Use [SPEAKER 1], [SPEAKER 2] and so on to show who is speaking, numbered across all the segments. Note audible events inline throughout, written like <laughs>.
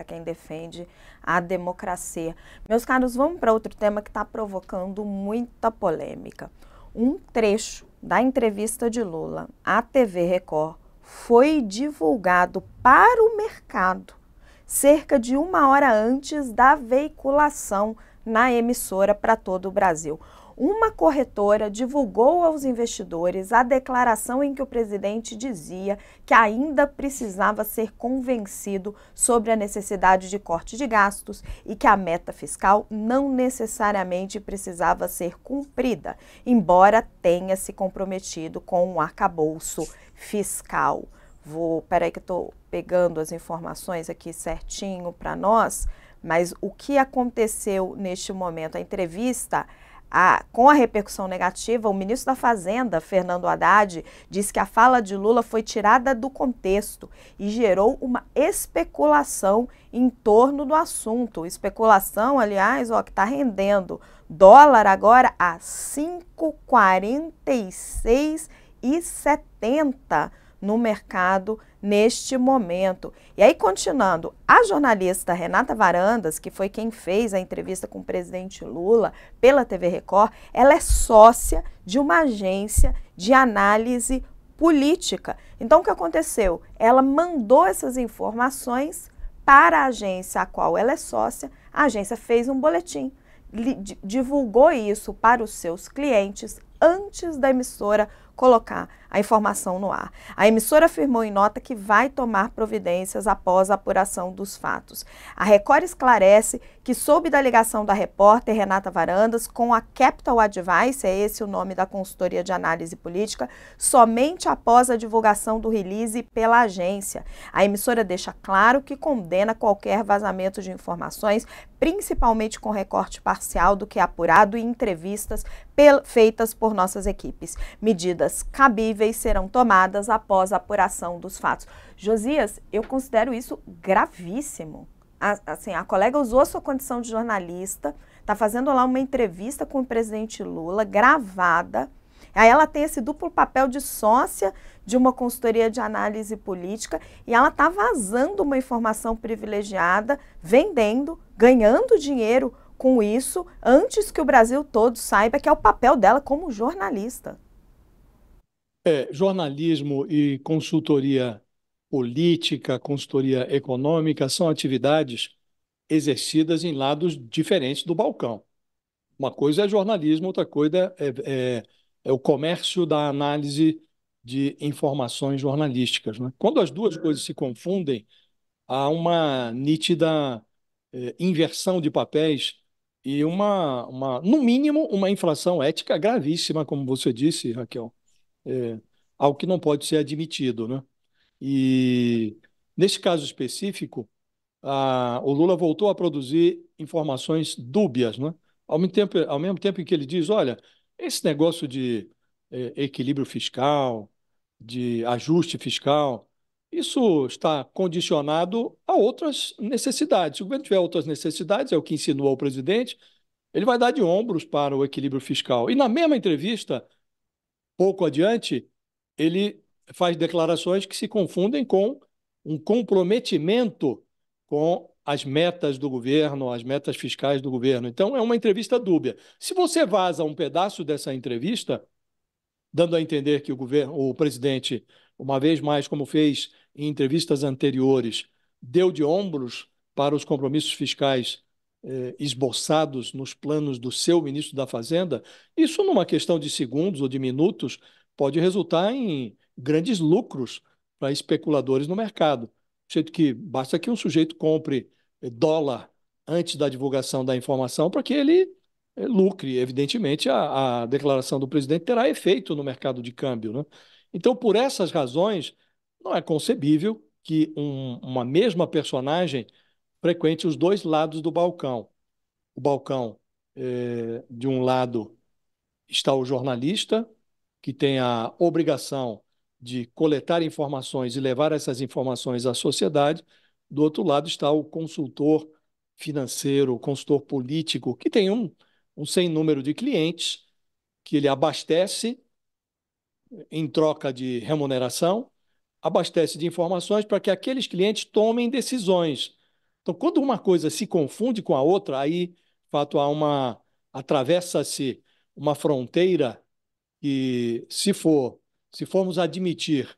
[SPEAKER 1] para quem defende a democracia. Meus caros, vamos para outro tema que está provocando muita polêmica. Um trecho da entrevista de Lula à TV Record foi divulgado para o mercado cerca de uma hora antes da veiculação na emissora para todo o Brasil uma corretora divulgou aos investidores a declaração em que o presidente dizia que ainda precisava ser convencido sobre a necessidade de corte de gastos e que a meta fiscal não necessariamente precisava ser cumprida, embora tenha se comprometido com um arcabouço fiscal. Vou, peraí que estou pegando as informações aqui certinho para nós, mas o que aconteceu neste momento? A entrevista a, com a repercussão negativa, o ministro da Fazenda, Fernando Haddad, disse que a fala de Lula foi tirada do contexto e gerou uma especulação em torno do assunto. Especulação, aliás, ó, que está rendendo dólar agora a 5,46 e 70 no mercado neste momento. E aí, continuando, a jornalista Renata Varandas, que foi quem fez a entrevista com o presidente Lula pela TV Record, ela é sócia de uma agência de análise política. Então, o que aconteceu? Ela mandou essas informações para a agência a qual ela é sócia, a agência fez um boletim, divulgou isso para os seus clientes antes da emissora colocar a informação no ar. A emissora afirmou em nota que vai tomar providências após a apuração dos fatos. A Record esclarece que soube da ligação da repórter Renata Varandas com a Capital Advice, é esse o nome da consultoria de análise política, somente após a divulgação do release pela agência. A emissora deixa claro que condena qualquer vazamento de informações, principalmente com recorte parcial do que é apurado e entrevistas feitas por nossas equipes. Medidas cabíveis cabíveis serão tomadas após a apuração dos fatos. Josias, eu considero isso gravíssimo. assim, a colega usou a sua condição de jornalista, está fazendo lá uma entrevista com o presidente Lula, gravada. Aí ela tem esse duplo papel de sócia de uma consultoria de análise política e ela está vazando uma informação privilegiada, vendendo, ganhando dinheiro com isso, antes que o Brasil todo saiba que é o papel dela como jornalista.
[SPEAKER 2] É, jornalismo e consultoria política, consultoria econômica são atividades exercidas em lados diferentes do balcão. Uma coisa é jornalismo, outra coisa é, é, é, é o comércio da análise de informações jornalísticas. Né? Quando as duas coisas se confundem, há uma nítida é, inversão de papéis e uma, uma, no mínimo, uma inflação ética gravíssima, como você disse, Raquel é, algo que não pode ser admitido, né? E nesse caso específico, a, o Lula voltou a produzir informações dúbias, né? Ao mesmo tempo, ao mesmo tempo em que ele diz, olha, esse negócio de é, equilíbrio fiscal, de ajuste fiscal, isso está condicionado a outras necessidades. Se o governo tiver outras necessidades, é o que insinuou o presidente, ele vai dar de ombros para o equilíbrio fiscal. E na mesma entrevista, pouco adiante, ele faz declarações que se confundem com um comprometimento com as metas do governo, as metas fiscais do governo. Então, é uma entrevista dúbia. Se você vaza um pedaço dessa entrevista, dando a entender que o governo, o presidente, uma vez mais, como fez em entrevistas anteriores, deu de ombros para os compromissos fiscais eh, esboçados nos planos do seu ministro da Fazenda, isso numa questão de segundos ou de minutos pode resultar em grandes lucros para especuladores no mercado. Jeito que basta que um sujeito compre eh, dólar antes da divulgação da informação para que ele eh, lucre. Evidentemente, a, a, declaração do presidente terá efeito no mercado de câmbio. Né? Então, por essas razões, não é concebível que um, uma mesma personagem frequente os dois lados do balcão. O balcão, é, de um lado, está o jornalista, que tem a obrigação de coletar informações e levar essas informações à sociedade. Do outro lado está o consultor financeiro, o consultor político, que tem um, um sem número de clientes que ele abastece em troca de remuneração, abastece de informações para que aqueles clientes tomem decisões então, quando uma coisa se confunde com a outra, aí, de fato, há uma atravessa-se uma fronteira e se for, se formos admitir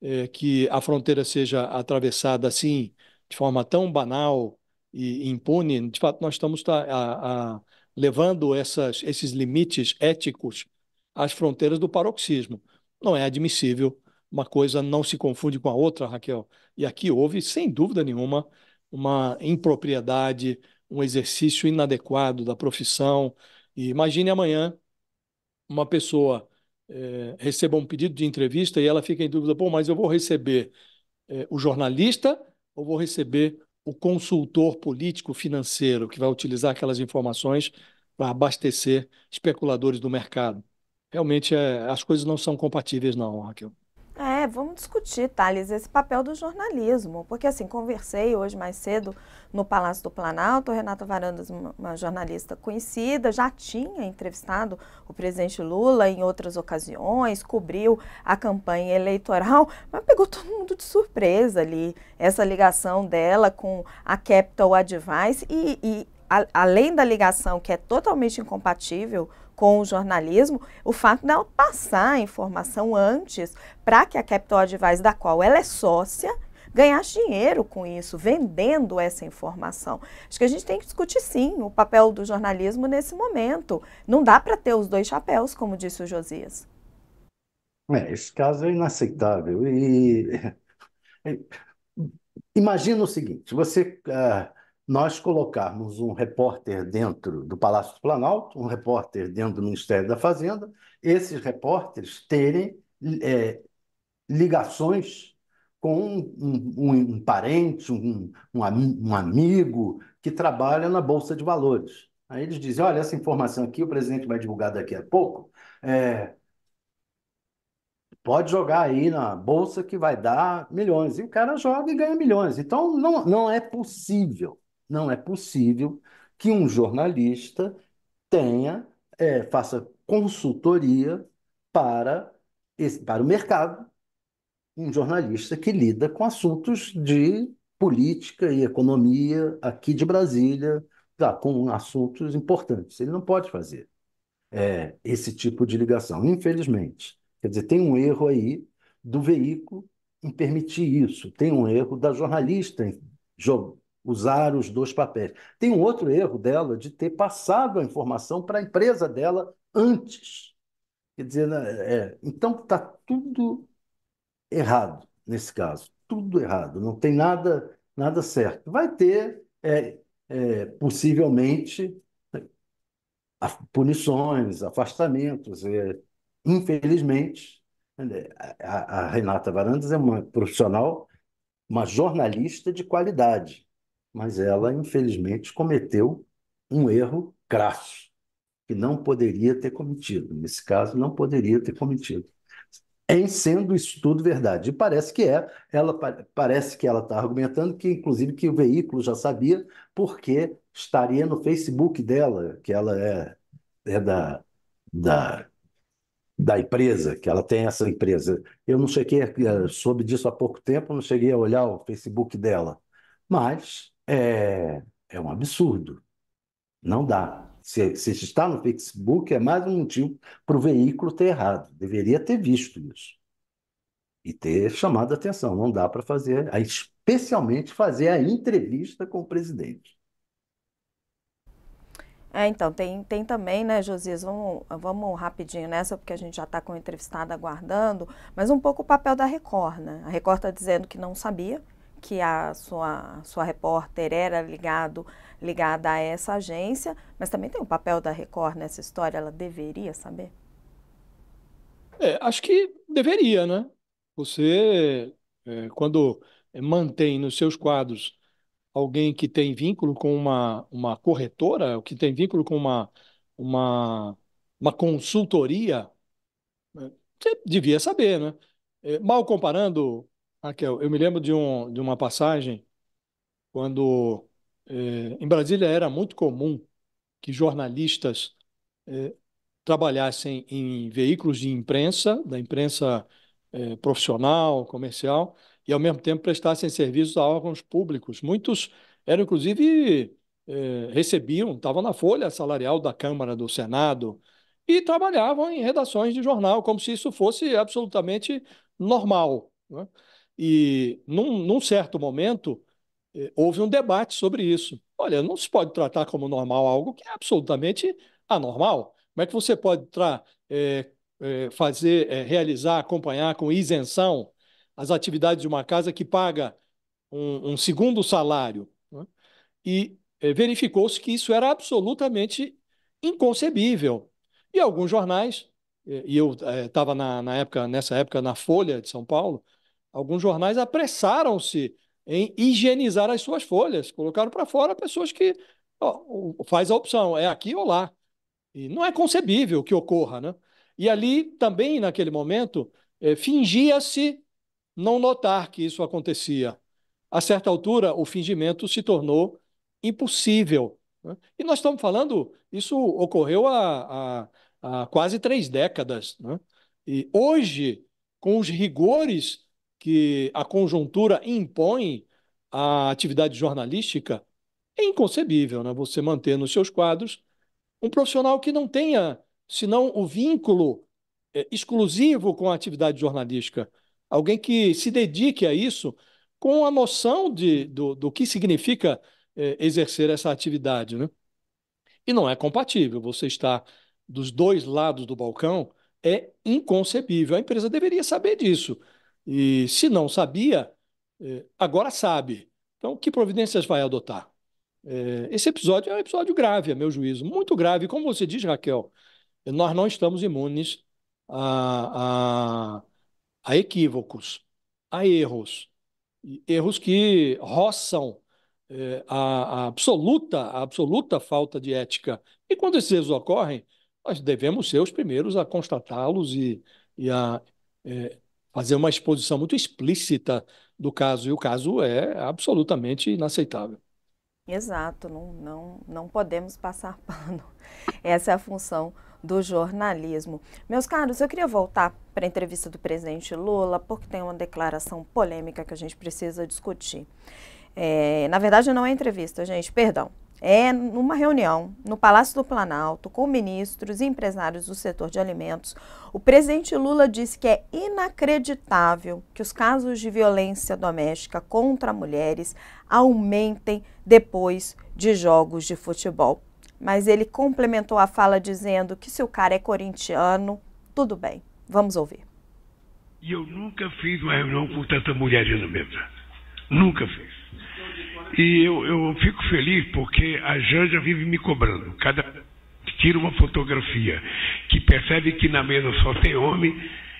[SPEAKER 2] é, que a fronteira seja atravessada assim, de forma tão banal e impune, de fato, nós estamos tá, a, a, levando essas, esses limites éticos às fronteiras do paroxismo. Não é admissível, uma coisa não se confunde com a outra, Raquel. E aqui houve, sem dúvida nenhuma, uma impropriedade, um exercício inadequado da profissão. E imagine amanhã uma pessoa é, receba um pedido de entrevista e ela fica em dúvida: pô, mas eu vou receber é, o jornalista ou vou receber o consultor político financeiro que vai utilizar aquelas informações para abastecer especuladores do mercado? Realmente é, as coisas não são compatíveis, não, Raquel
[SPEAKER 1] vamos discutir, Thales, esse papel do jornalismo. Porque, assim, conversei hoje mais cedo no Palácio do Planalto, Renata Varandas, uma, uma jornalista conhecida, já tinha entrevistado o presidente Lula em outras ocasiões, cobriu a campanha eleitoral, mas pegou todo mundo de surpresa ali, essa ligação dela com a Capital Advice e, e a, além da ligação que é totalmente incompatível com o jornalismo, o fato dela passar a informação antes para que a Capital Advice, da qual ela é sócia, ganhasse dinheiro com isso, vendendo essa informação. Acho que a gente tem que discutir sim o papel do jornalismo nesse momento. Não dá para ter os dois chapéus, como disse o Josias.
[SPEAKER 3] É, esse caso é inaceitável. E <laughs> é, imagina o seguinte: você uh, nós colocarmos um repórter dentro do Palácio do Planalto, um repórter dentro do Ministério da Fazenda, esses repórteres terem é, ligações com um, um, um parente, um, um, amigo que trabalha na Bolsa de Valores. Aí eles dizem: olha, essa informação aqui o presidente vai divulgar daqui a pouco. É, pode jogar aí na bolsa que vai dar milhões. E o cara joga e ganha milhões. Então, não, não é possível não é possível que um jornalista tenha, é, faça consultoria para, esse, para o mercado, um jornalista que lida com assuntos de política e economia aqui de Brasília, tá, com assuntos importantes. Ele não pode fazer é, esse tipo de ligação, infelizmente. Quer dizer, tem um erro aí do veículo em permitir isso, tem um erro da jornalista em usar os dois papéis. Tem um outro erro dela de ter passado a informação para a empresa dela antes. Quer dizer, né, é, então está tudo errado nesse caso, tudo errado, não tem nada, nada certo. Vai ter, é, é, possivelmente, punições, afastamentos. É, infelizmente, né, a, a Renata Varandas é uma profissional, uma jornalista de qualidade mas ela, infelizmente, cometeu um erro crasso, que não poderia ter cometido. Nesse caso, não poderia ter cometido. Em sendo isso tudo verdade. E parece que é, ela parece que ela está argumentando que, inclusive, que o veículo já sabia, porque estaria no Facebook dela, que ela é, é da, da da empresa, que ela tem essa empresa. Eu não cheguei, eh, soube disso há pouco tempo, não cheguei a olhar o Facebook dela. Mas é, é um absurdo. Não dá. Se, se está no Facebook, é mais um motivo para o veículo ter errado. Deveria ter visto isso e ter chamado a atenção. Não dá para fazer, especialmente fazer a entrevista com o presidente.
[SPEAKER 1] É, então, tem, tem também, né, Josias, vamos, vamos rapidinho nessa, porque a gente já está com o entrevistado aguardando, mas um pouco o papel da Record, né? A Record está dizendo que não sabia, que a sua, sua repórter era ligado, ligada a essa agência, mas também tem o um papel da Record nessa história, ela deveria saber?
[SPEAKER 2] É, acho que deveria, né? Você, é, quando é, mantém nos seus quadros alguém que tem vínculo com uma, uma corretora, que tem vínculo com uma, uma, uma consultoria, né? você devia saber, né? É, mal comparando Raquel, eu me lembro de, um, de uma passagem quando é, em Brasília era muito comum que jornalistas é, trabalhassem em veículos de imprensa, da imprensa é, profissional, comercial, e ao mesmo tempo prestassem serviços a órgãos públicos. Muitos eram, inclusive, recebiam, estavam na folha salarial da Câmara, do Senado, e trabalhavam em redações de jornal, como se isso fosse absolutamente normal. Né? E num, num certo momento eh, houve um debate sobre isso. Olha, não se pode tratar como normal algo que é absolutamente anormal. Como é que você pode é, é, fazer, é, realizar, acompanhar com isenção as atividades de uma casa que paga um, um segundo salário? Né? E verificou-se que isso era absolutamente inconcebível. E alguns jornais, e eu estava na, na época, nessa época na Folha de São Paulo, Alguns jornais apressaram-se em higienizar as suas folhas, colocaram para fora pessoas que ó, faz a opção, é aqui ou lá. E não é concebível que ocorra, né? E ali também, naquele momento, eh, fingia-se não notar que isso acontecia. A certa altura, o fingimento se tornou impossível. Né? E nós estamos falando, isso ocorreu há, há, há quase três décadas. Né? E hoje, com os rigores que a conjuntura impõe à atividade jornalística, é inconcebível né? você manter nos seus quadros um profissional que não tenha, senão o vínculo é, exclusivo com a atividade jornalística. Alguém que se dedique a isso com a noção de, do, do que significa é, exercer essa atividade. Né? E não é compatível você estar dos dois lados do balcão, é inconcebível. A empresa deveria saber disso. E se não sabia, é, agora sabe. Então, que providências vai adotar? É, esse episódio é um episódio grave, a meu juízo, muito grave. Como você diz, Raquel, é, nós não estamos imunes a, a, a equívocos, a erros, erros que roçam a, a absoluta, a absoluta falta de ética. E quando esses erros ocorrem, nós devemos ser os primeiros a constatá-los e, e a é, fazer uma exposição muito explícita do caso, e o caso é absolutamente inaceitável.
[SPEAKER 1] Exato, não, não, não podemos passar <laughs> pano. Essa é a função do jornalismo. Meus caros, eu queria voltar para a entrevista do presidente Lula, porque tem uma declaração polêmica que a gente precisa discutir. É, na verdade, não é entrevista, gente, perdão é numa reunião no Palácio do Planalto com ministros e empresários do setor de alimentos. O presidente Lula disse que é inacreditável que os casos de violência doméstica contra mulheres aumentem depois de jogos de futebol. Mas ele complementou a fala dizendo que se o cara é corintiano, tudo bem. Vamos ouvir.
[SPEAKER 3] E eu nunca fiz uma reunião com tanta mulher na mesa. Nunca fiz. E eu, eu fico feliz porque a Janja vive me cobrando. Cada tira uma fotografia que percebe que na mesa só tem homem,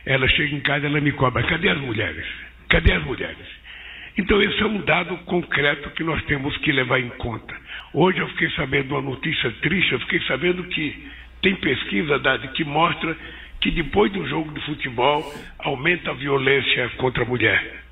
[SPEAKER 3] ela chega em casa ela me cobra. Cadê as mulheres? Cadê as mulheres? Então esse é um dado concreto que nós temos que levar em conta. Hoje eu fiquei sabendo uma notícia triste, eu fiquei sabendo que tem pesquisa dada que mostra que depois do jogo de futebol aumenta a violência
[SPEAKER 2] contra a mulher.